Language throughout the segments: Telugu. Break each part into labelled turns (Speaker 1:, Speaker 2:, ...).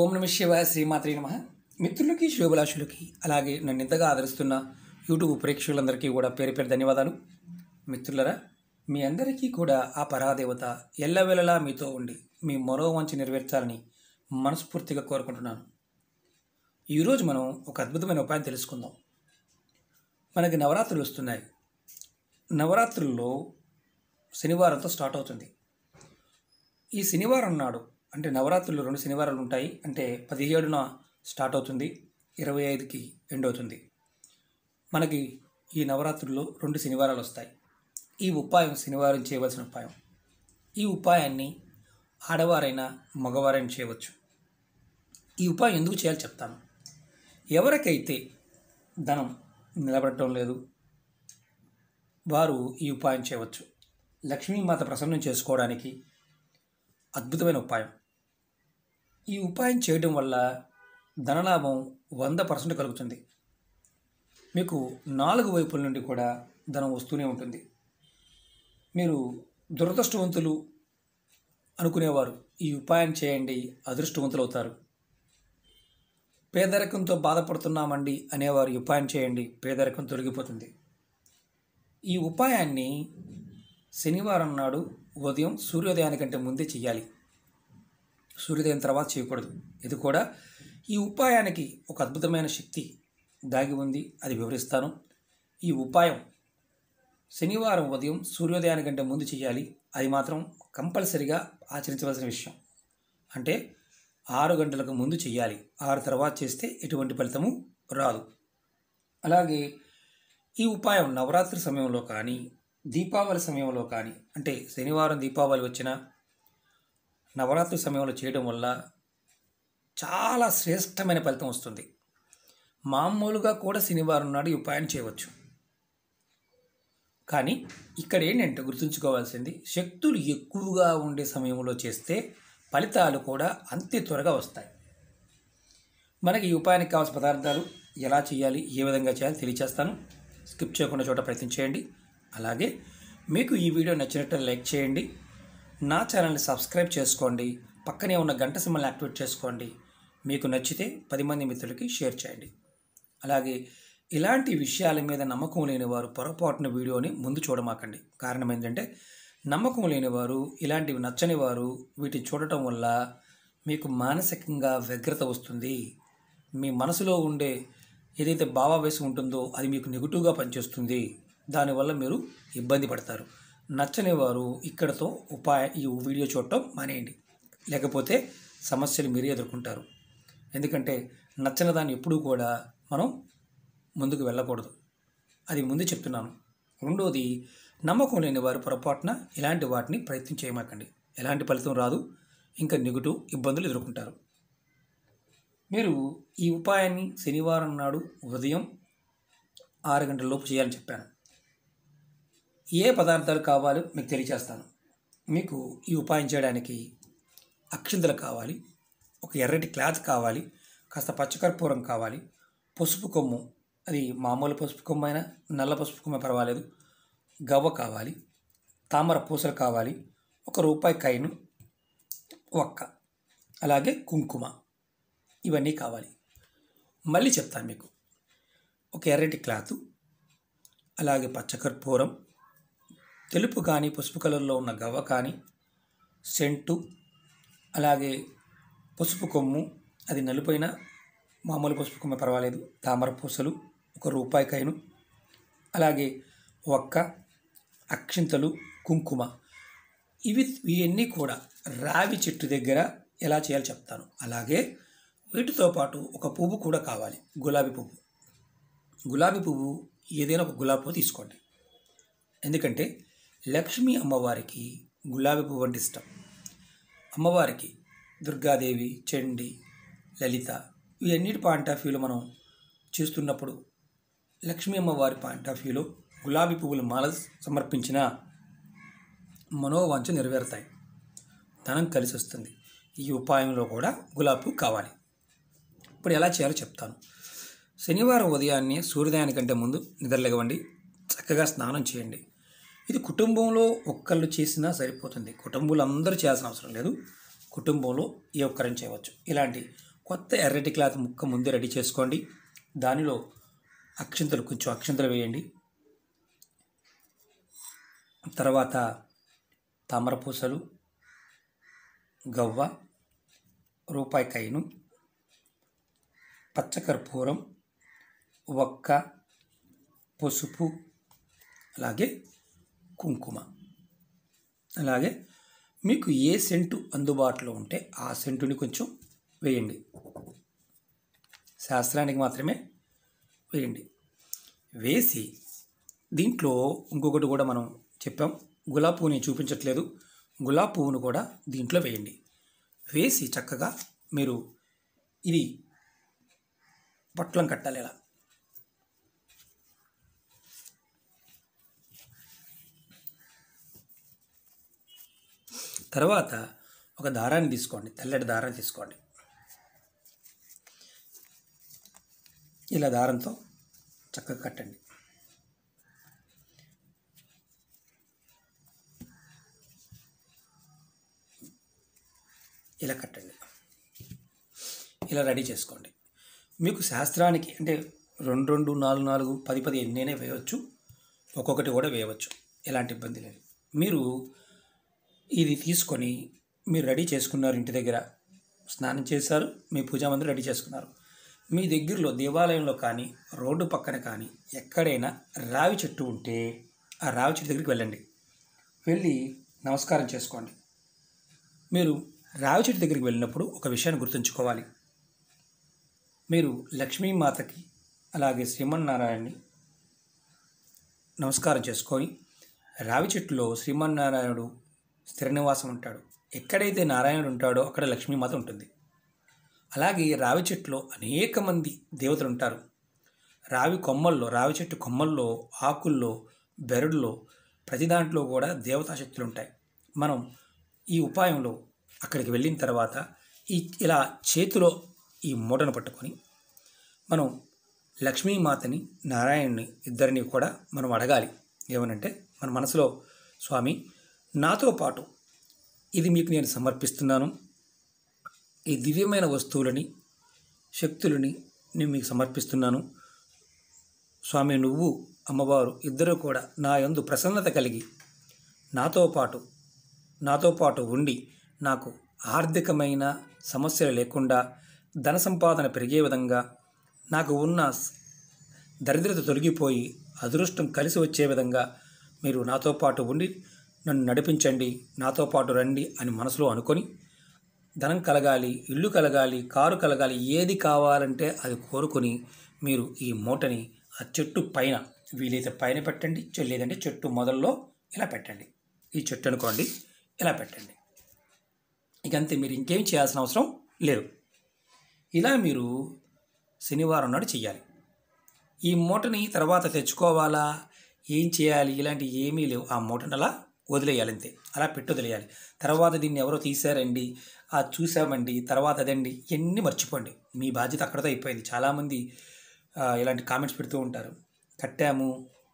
Speaker 1: ఓం నమ శివ శ్రీమాత్రి నమ మిత్రులకి శోభలాషులకి అలాగే నన్ను ఇంతగా ఆదరిస్తున్న యూట్యూబ్ ప్రేక్షకులందరికీ కూడా పేరు పేరు ధన్యవాదాలు మిత్రులరా మీ అందరికీ కూడా ఆ పరాదేవత ఎల్లవేళలా మీతో ఉండి మీ మరో వంచి నెరవేర్చాలని మనస్ఫూర్తిగా కోరుకుంటున్నాను ఈరోజు మనం ఒక అద్భుతమైన ఉపాయం తెలుసుకుందాం మనకి నవరాత్రులు వస్తున్నాయి నవరాత్రుల్లో శనివారంతో స్టార్ట్ అవుతుంది ఈ శనివారం నాడు అంటే నవరాత్రులు రెండు శనివారాలు ఉంటాయి అంటే పదిహేడున స్టార్ట్ అవుతుంది ఇరవై ఐదుకి ఎండ్ అవుతుంది మనకి ఈ నవరాత్రుల్లో రెండు శనివారాలు వస్తాయి ఈ ఉపాయం శనివారం చేయవలసిన ఉపాయం ఈ ఉపాయాన్ని ఆడవారైనా మగవారైనా చేయవచ్చు ఈ ఉపాయం ఎందుకు చేయాలి చెప్తాను ఎవరికైతే ధనం నిలబడటం లేదు వారు ఈ ఉపాయం చేయవచ్చు లక్ష్మీమాత ప్రసన్నం చేసుకోవడానికి అద్భుతమైన ఉపాయం ఈ ఉపాయం చేయడం వల్ల ధనలాభం వంద పర్సెంట్ కలుగుతుంది మీకు నాలుగు వైపుల నుండి కూడా ధనం వస్తూనే ఉంటుంది మీరు దురదృష్టవంతులు అనుకునేవారు ఈ ఉపాయం చేయండి అదృష్టవంతులు అవుతారు పేదరికంతో బాధపడుతున్నామండి అనేవారు ఉపాయం చేయండి పేదరికం తొలగిపోతుంది ఈ ఉపాయాన్ని శనివారం నాడు ఉదయం సూర్యోదయానికంటే ముందే చేయాలి సూర్యోదయం తర్వాత చేయకూడదు ఇది కూడా ఈ ఉపాయానికి ఒక అద్భుతమైన శక్తి దాగి ఉంది అది వివరిస్తాను ఈ ఉపాయం శనివారం ఉదయం సూర్యోదయానికంటే ముందు చేయాలి అది మాత్రం కంపల్సరిగా ఆచరించవలసిన విషయం అంటే ఆరు గంటలకు ముందు చేయాలి ఆరు తర్వాత చేస్తే ఎటువంటి ఫలితము రాదు అలాగే ఈ ఉపాయం నవరాత్రి సమయంలో కానీ దీపావళి సమయంలో కానీ అంటే శనివారం దీపావళి వచ్చినా నవరాత్రి సమయంలో చేయడం వల్ల చాలా శ్రేష్టమైన ఫలితం వస్తుంది మామూలుగా కూడా శనివారం నాడు ఈ ఉపాయం చేయవచ్చు కానీ ఇక్కడ ఏంటంటే గుర్తుంచుకోవాల్సింది శక్తులు ఎక్కువగా ఉండే సమయంలో చేస్తే ఫలితాలు కూడా అంతే త్వరగా వస్తాయి మనకి ఈ ఉపాయానికి కావాల్సిన పదార్థాలు ఎలా చేయాలి ఏ విధంగా చేయాలి తెలియచేస్తాను స్కిప్ చేయకుండా చోట ప్రయత్నం చేయండి అలాగే మీకు ఈ వీడియో నచ్చినట్టు లైక్ చేయండి నా ఛానల్ని సబ్స్క్రైబ్ చేసుకోండి పక్కనే ఉన్న గంట సింహల్ని యాక్టివేట్ చేసుకోండి మీకు నచ్చితే పది మంది మిత్రులకి షేర్ చేయండి అలాగే ఇలాంటి విషయాల మీద నమ్మకం లేని వారు పొరపాటున వీడియోని ముందు చూడమాకండి కారణం ఏంటంటే నమ్మకం లేని వారు ఇలాంటివి నచ్చని వారు వీటిని చూడటం వల్ల మీకు మానసికంగా వ్యగ్రత వస్తుంది మీ మనసులో ఉండే ఏదైతే భావావేశం ఉంటుందో అది మీకు నెగిటివ్గా పనిచేస్తుంది దానివల్ల మీరు ఇబ్బంది పడతారు నచ్చని వారు ఇక్కడతో ఉపాయ ఈ వీడియో చూడటం మానేయండి లేకపోతే సమస్యలు మీరే ఎదుర్కొంటారు ఎందుకంటే నచ్చని దాన్ని ఎప్పుడూ కూడా మనం ముందుకు వెళ్ళకూడదు అది ముందు చెప్తున్నాను రెండోది నమ్మకం లేని వారు పొరపాటున ఇలాంటి వాటిని ప్రయత్నం చేయమాకండి ఎలాంటి ఫలితం రాదు ఇంకా నెగిటివ్ ఇబ్బందులు ఎదుర్కొంటారు మీరు ఈ ఉపాయాన్ని శనివారం నాడు ఉదయం ఆరు గంటల లోపు చేయాలని చెప్పాను ఏ పదార్థాలు కావాలో మీకు తెలియచేస్తాను మీకు ఈ ఉపాయం చేయడానికి అక్షింతలు కావాలి ఒక ఎర్రటి క్లాత్ కావాలి కాస్త పచ్చకర్పూరం కావాలి పసుపు కొమ్ము అది మామూలు పసుపు కొమ్మ అయినా నల్ల పసుపు కొమ్మ పర్వాలేదు గవ్వ కావాలి తామర పూసలు కావాలి ఒక రూపాయి కాయను ఒక్క అలాగే కుంకుమ ఇవన్నీ కావాలి మళ్ళీ చెప్తాను మీకు ఒక ఎర్రటి క్లాత్ అలాగే పచ్చకర్పూరం తెలుపు కానీ పసుపు కలర్లో ఉన్న గవ్వ కానీ సెంటు అలాగే పసుపు కొమ్ము అది నలుపైన మామూలు పసుపు కొమ్మ పర్వాలేదు తామర పూసలు ఒక రూపాయికాయను అలాగే ఒక్క అక్షింతలు కుంకుమ ఇవి ఇవన్నీ కూడా రావి చెట్టు దగ్గర ఎలా చేయాలో చెప్తాను అలాగే వీటితో పాటు ఒక పువ్వు కూడా కావాలి గులాబీ పువ్వు గులాబీ పువ్వు ఏదైనా ఒక గులాబీ పువ్వు తీసుకోండి ఎందుకంటే లక్ష్మి అమ్మవారికి గులాబీ పువ్వు అంటే ఇష్టం అమ్మవారికి దుర్గాదేవి చండి లలిత ఇవన్నిటి పాయింట్ ఆఫ్ వ్యూలో మనం చూస్తున్నప్పుడు లక్ష్మీ అమ్మవారి పాయింట్ ఆఫ్ వ్యూలో గులాబీ పువ్వుల మాల సమర్పించిన మనోవాంఛ నెరవేరుతాయి ధనం కలిసి వస్తుంది ఈ ఉపాయంలో కూడా గులాబీ పువ్వు కావాలి ఇప్పుడు ఎలా చేయాలో చెప్తాను శనివారం ఉదయాన్నే సూర్యోదయానికంటే ముందు నిద్రలేగవండి చక్కగా స్నానం చేయండి ఇది కుటుంబంలో ఒక్కళ్ళు చేసినా సరిపోతుంది కుటుంబంలో అందరూ చేయాల్సిన అవసరం లేదు కుటుంబంలో ఏ ఒక్కరిని చేయవచ్చు ఇలాంటి కొత్త ఎర్రటి క్లాత్ ముక్క ముందే రెడీ చేసుకోండి దానిలో అక్షంతలు కొంచెం అక్షంతలు వేయండి తర్వాత తామరపూసలు గవ్వ రూపాయి కైను పచ్చకర్పూరం ఒక్క పసుపు అలాగే కుంకుమ అలాగే మీకు ఏ సెంటు అందుబాటులో ఉంటే ఆ సెంటుని కొంచెం వేయండి శాస్త్రానికి మాత్రమే వేయండి వేసి దీంట్లో ఇంకొకటి కూడా మనం చెప్పాం గులాబ్ పువ్వుని చూపించట్లేదు గులాబ్ పువ్వును కూడా దీంట్లో వేయండి వేసి చక్కగా మీరు ఇది పట్లం కట్టాలి ఇలా తర్వాత ఒక దారాన్ని తీసుకోండి తెల్లటి దారాన్ని తీసుకోండి ఇలా దారంతో చక్కగా కట్టండి ఇలా కట్టండి ఇలా రెడీ చేసుకోండి మీకు శాస్త్రానికి అంటే రెండు రెండు నాలుగు నాలుగు పది పది ఎన్నైనా వేయవచ్చు ఒక్కొక్కటి కూడా వేయవచ్చు ఎలాంటి ఇబ్బంది లేదు మీరు ఇది తీసుకొని మీరు రెడీ చేసుకున్నారు ఇంటి దగ్గర స్నానం చేశారు మీ పూజా మందిరం రెడీ చేసుకున్నారు మీ దగ్గరలో దేవాలయంలో కానీ రోడ్డు పక్కన కానీ ఎక్కడైనా రావి చెట్టు ఉంటే ఆ రావి చెట్టు దగ్గరికి వెళ్ళండి వెళ్ళి నమస్కారం చేసుకోండి మీరు రావి చెట్టు దగ్గరికి వెళ్ళినప్పుడు ఒక విషయాన్ని గుర్తుంచుకోవాలి మీరు లక్ష్మీమాతకి అలాగే శ్రీమన్నారాయణని నమస్కారం చేసుకొని రావి చెట్టులో శ్రీమన్నారాయణుడు స్థిర నివాసం ఉంటాడు ఎక్కడైతే నారాయణుడు ఉంటాడో అక్కడ లక్ష్మీమాత ఉంటుంది అలాగే రావి చెట్టులో అనేక మంది దేవతలు ఉంటారు రావి కొమ్మల్లో రావి చెట్టు కొమ్మల్లో ఆకుల్లో బెరడులో ప్రతి దాంట్లో కూడా దేవతా శక్తులు ఉంటాయి మనం ఈ ఉపాయంలో అక్కడికి వెళ్ళిన తర్వాత ఈ ఇలా చేతిలో ఈ మూటను పట్టుకొని మనం లక్ష్మీమాతని నారాయణుని ఇద్దరిని కూడా మనం అడగాలి ఏమనంటే మన మనసులో స్వామి నాతో పాటు ఇది మీకు నేను సమర్పిస్తున్నాను ఈ దివ్యమైన వస్తువులని శక్తులని నేను మీకు సమర్పిస్తున్నాను స్వామి నువ్వు అమ్మవారు ఇద్దరూ కూడా నా యందు ప్రసన్నత కలిగి నాతో పాటు నాతో పాటు ఉండి నాకు ఆర్థికమైన సమస్యలు లేకుండా ధన సంపాదన పెరిగే విధంగా నాకు ఉన్న దరిద్రత తొలగిపోయి అదృష్టం కలిసి వచ్చే విధంగా మీరు నాతో పాటు ఉండి నన్ను నడిపించండి నాతో పాటు రండి అని మనసులో అనుకొని ధనం కలగాలి ఇల్లు కలగాలి కారు కలగాలి ఏది కావాలంటే అది కోరుకొని మీరు ఈ మూటని ఆ చెట్టు పైన వీలైతే పైన పెట్టండి లేదంటే చెట్టు మొదల్లో ఇలా పెట్టండి ఈ చెట్టు అనుకోండి ఇలా పెట్టండి ఇక అంతే మీరు ఇంకేం చేయాల్సిన అవసరం లేదు ఇలా మీరు శనివారం నాడు చేయాలి ఈ మూటని తర్వాత తెచ్చుకోవాలా ఏం చేయాలి ఇలాంటివి ఏమీ లేవు ఆ మూటను అలా వదిలేయాలంతే అలా పెట్టి వదిలేయాలి తర్వాత దీన్ని ఎవరో తీశారండి ఆ చూసామండి తర్వాత అదండి ఇవన్నీ మర్చిపోండి మీ బాధ్యత అక్కడతో అయిపోయింది చాలామంది ఇలాంటి కామెంట్స్ పెడుతూ ఉంటారు కట్టాము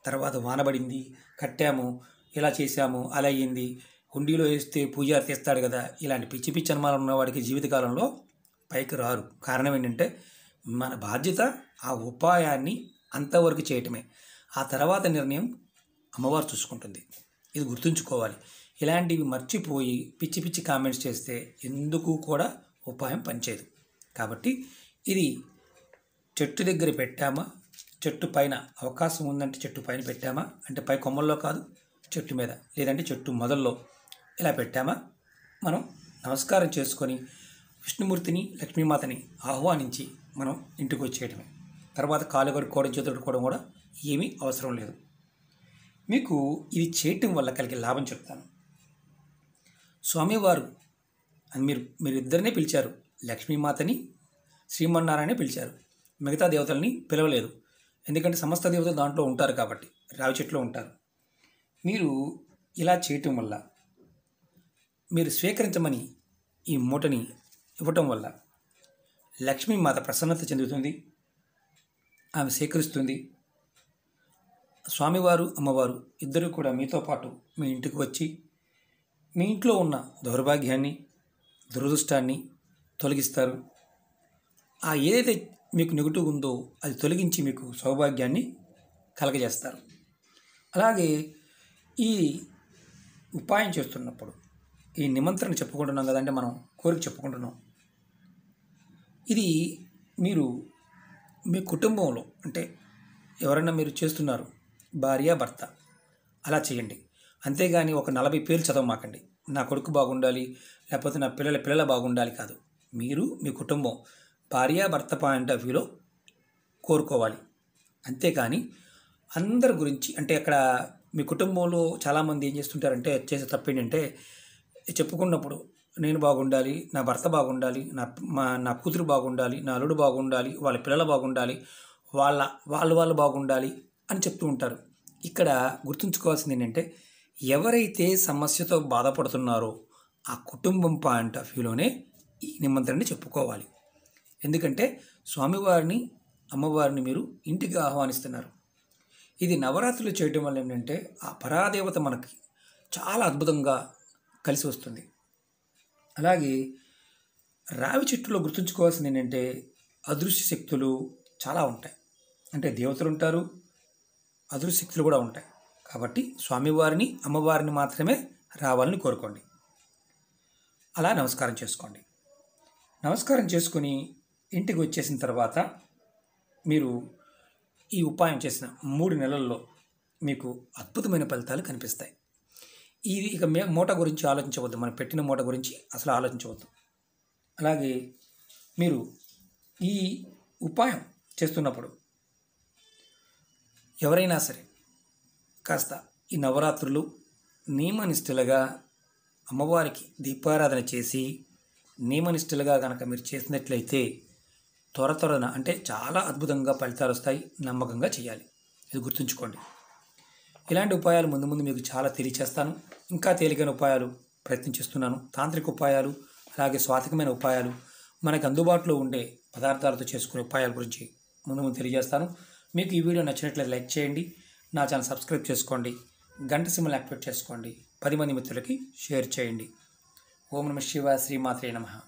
Speaker 1: తర్వాత వానబడింది కట్టాము ఇలా చేశాము అలా అయ్యింది హుండీలో వేస్తే పూజారి తీస్తాడు కదా ఇలాంటి పిచ్చి పిచ్చి అనుమానం ఉన్నవాడికి జీవితకాలంలో పైకి రారు కారణం ఏంటంటే మన బాధ్యత ఆ ఉపాయాన్ని అంతవరకు చేయటమే ఆ తర్వాత నిర్ణయం అమ్మవారు చూసుకుంటుంది ఇది గుర్తుంచుకోవాలి ఇలాంటివి మర్చిపోయి పిచ్చి పిచ్చి కామెంట్స్ చేస్తే ఎందుకు కూడా ఉపాయం పనిచేయదు కాబట్టి ఇది చెట్టు దగ్గర పెట్టామా చెట్టు పైన అవకాశం ఉందంటే చెట్టు పైన పెట్టామా అంటే పై కొమ్మల్లో కాదు చెట్టు మీద లేదంటే చెట్టు మొదల్లో ఇలా పెట్టామా మనం నమస్కారం చేసుకొని విష్ణుమూర్తిని లక్ష్మీమాతని ఆహ్వానించి మనం ఇంటికి వచ్చేయటమే తర్వాత కాలు కడుక్కోవడం చేతులు కూడా ఏమీ అవసరం లేదు మీకు ఇది చేయటం వల్ల కలిగే లాభం చెప్తాను స్వామివారు అని మీరు మీరిద్దరినే పిలిచారు లక్ష్మీమాతని శ్రీమన్నారాయణ పిలిచారు మిగతా దేవతల్ని పిలవలేదు ఎందుకంటే సమస్త దేవతలు దాంట్లో ఉంటారు కాబట్టి రావి చెట్లో ఉంటారు మీరు ఇలా చేయటం వల్ల మీరు స్వీకరించమని ఈ మూటని ఇవ్వటం వల్ల లక్ష్మీమాత ప్రసన్నత చెందుతుంది ఆమె సేకరిస్తుంది స్వామివారు అమ్మవారు ఇద్దరు కూడా మీతో పాటు మీ ఇంటికి వచ్చి మీ ఇంట్లో ఉన్న దౌర్భాగ్యాన్ని దురదృష్టాన్ని తొలగిస్తారు ఆ ఏదైతే మీకు నెగిటివ్ ఉందో అది తొలగించి మీకు సౌభాగ్యాన్ని కలగజేస్తారు అలాగే ఈ ఉపాయం చేస్తున్నప్పుడు ఈ నిమంత్రణ చెప్పుకుంటున్నాం కదంటే మనం కోరిక చెప్పుకుంటున్నాం ఇది మీరు మీ కుటుంబంలో అంటే ఎవరైనా మీరు చేస్తున్నారు భార్య భర్త అలా చేయండి అంతేగాని ఒక నలభై పేర్లు చదవమాకండి నా కొడుకు బాగుండాలి లేకపోతే నా పిల్లల పిల్లల బాగుండాలి కాదు మీరు మీ కుటుంబం భార్య భర్త పాయింట్ ఆఫ్ వ్యూలో కోరుకోవాలి అంతేకాని అందరి గురించి అంటే అక్కడ మీ కుటుంబంలో చాలామంది ఏం చేస్తుంటారంటే చేసే తప్పేంటంటే చెప్పుకున్నప్పుడు నేను బాగుండాలి నా భర్త బాగుండాలి నా మా నా కూతురు బాగుండాలి నా అల్లుడు బాగుండాలి వాళ్ళ పిల్లలు బాగుండాలి వాళ్ళ వాళ్ళు వాళ్ళు బాగుండాలి అని చెప్తూ ఉంటారు ఇక్కడ గుర్తుంచుకోవాల్సింది ఏంటంటే ఎవరైతే సమస్యతో బాధపడుతున్నారో ఆ కుటుంబం పాయింట్ ఆఫ్ వ్యూలోనే ఈ నిమంత్రణని చెప్పుకోవాలి ఎందుకంటే స్వామివారిని అమ్మవారిని మీరు ఇంటికి ఆహ్వానిస్తున్నారు ఇది నవరాత్రులు చేయడం వల్ల ఏంటంటే ఆ పరాదేవత మనకి చాలా అద్భుతంగా కలిసి వస్తుంది అలాగే రావి చెట్టులో గుర్తుంచుకోవాల్సింది ఏంటంటే అదృశ్య శక్తులు చాలా ఉంటాయి అంటే దేవతలు ఉంటారు అదృశక్తులు కూడా ఉంటాయి కాబట్టి స్వామివారిని అమ్మవారిని మాత్రమే రావాలని కోరుకోండి అలా నమస్కారం చేసుకోండి నమస్కారం చేసుకుని ఇంటికి వచ్చేసిన తర్వాత మీరు ఈ ఉపాయం చేసిన మూడు నెలల్లో మీకు అద్భుతమైన ఫలితాలు కనిపిస్తాయి ఇది ఇక మే మూట గురించి ఆలోచించవద్దు మనం పెట్టిన మూట గురించి అసలు ఆలోచించవద్దు అలాగే మీరు ఈ ఉపాయం చేస్తున్నప్పుడు ఎవరైనా సరే కాస్త ఈ నవరాత్రులు నియమనిష్ఠులుగా అమ్మవారికి దీపారాధన చేసి నియమనిష్ఠులుగా కనుక మీరు చేసినట్లయితే త్వర త్వరన అంటే చాలా అద్భుతంగా ఫలితాలు వస్తాయి నమ్మకంగా చేయాలి ఇది గుర్తుంచుకోండి ఇలాంటి ఉపాయాలు ముందు ముందు మీకు చాలా తెలియచేస్తాను ఇంకా తేలికైన ఉపాయాలు ప్రయత్నిస్తున్నాను తాంత్రిక ఉపాయాలు అలాగే స్వాతికమైన ఉపాయాలు మనకు అందుబాటులో ఉండే పదార్థాలతో చేసుకునే ఉపాయాల గురించి ముందు ముందు తెలియజేస్తాను మీకు ఈ వీడియో నచ్చినట్లయితే లైక్ చేయండి నా ఛానల్ సబ్స్క్రైబ్ చేసుకోండి గంట సిమ్మల్ని యాక్టివేట్ చేసుకోండి పది మంది మిత్రులకి షేర్ చేయండి ఓం నమ శివ శ్రీమాత్రే నమ